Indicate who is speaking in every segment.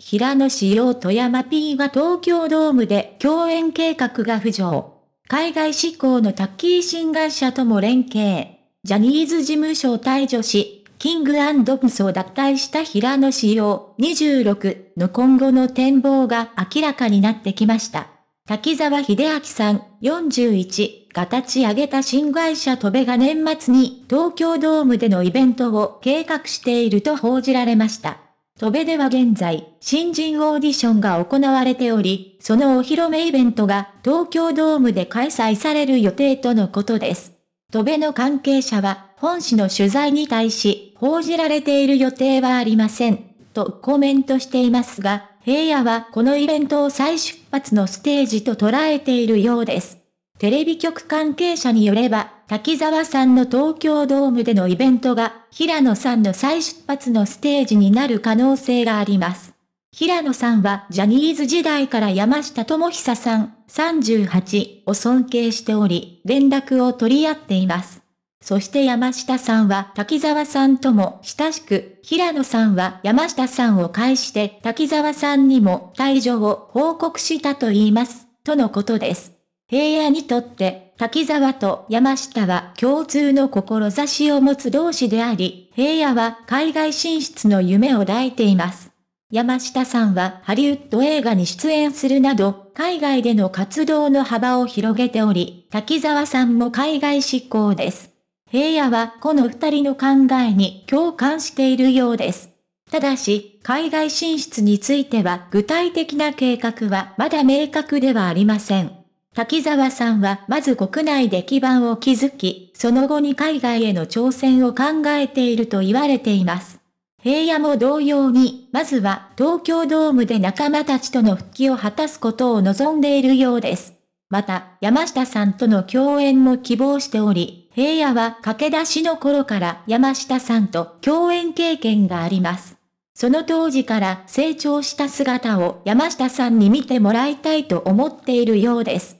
Speaker 1: 平野紫耀富山 P が東京ドームで共演計画が浮上。海外志向のタッキー新会社とも連携。ジャニーズ事務所を退場し、キングプスを脱退した平野紫耀26の今後の展望が明らかになってきました。滝沢秀明さん41が立ち上げた新会社トベが年末に東京ドームでのイベントを計画していると報じられました。戸部では現在、新人オーディションが行われており、そのお披露目イベントが東京ドームで開催される予定とのことです。戸部の関係者は、本誌の取材に対し、報じられている予定はありません、とコメントしていますが、平野はこのイベントを再出発のステージと捉えているようです。テレビ局関係者によれば、滝沢さんの東京ドームでのイベントが、平野さんの再出発のステージになる可能性があります。平野さんはジャニーズ時代から山下智久さん、38を尊敬しており、連絡を取り合っています。そして山下さんは滝沢さんとも親しく、平野さんは山下さんを介して滝沢さんにも退場を報告したと言います、とのことです。平野にとって滝沢と山下は共通の志を持つ同士であり、平野は海外進出の夢を抱いています。山下さんはハリウッド映画に出演するなど、海外での活動の幅を広げており、滝沢さんも海外志向です。平野はこの二人の考えに共感しているようです。ただし、海外進出については具体的な計画はまだ明確ではありません。滝沢さんはまず国内で基盤を築き、その後に海外への挑戦を考えていると言われています。平野も同様に、まずは東京ドームで仲間たちとの復帰を果たすことを望んでいるようです。また、山下さんとの共演も希望しており、平野は駆け出しの頃から山下さんと共演経験があります。その当時から成長した姿を山下さんに見てもらいたいと思っているようです。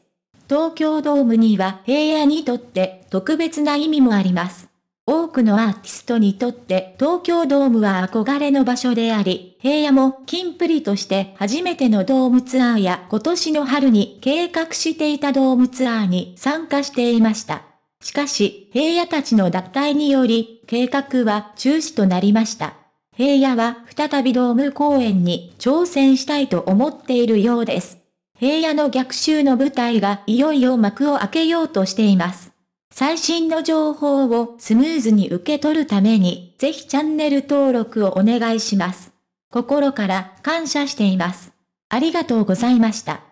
Speaker 1: 東京ドームには平野にとって特別な意味もあります。多くのアーティストにとって東京ドームは憧れの場所であり、平野もキンプリとして初めてのドームツアーや今年の春に計画していたドームツアーに参加していました。しかし、平野たちの脱退により、計画は中止となりました。平野は再びドーム公演に挑戦したいと思っているようです。平野の逆襲の舞台がいよいよ幕を開けようとしています。最新の情報をスムーズに受け取るために、ぜひチャンネル登録をお願いします。心から感謝しています。ありがとうございました。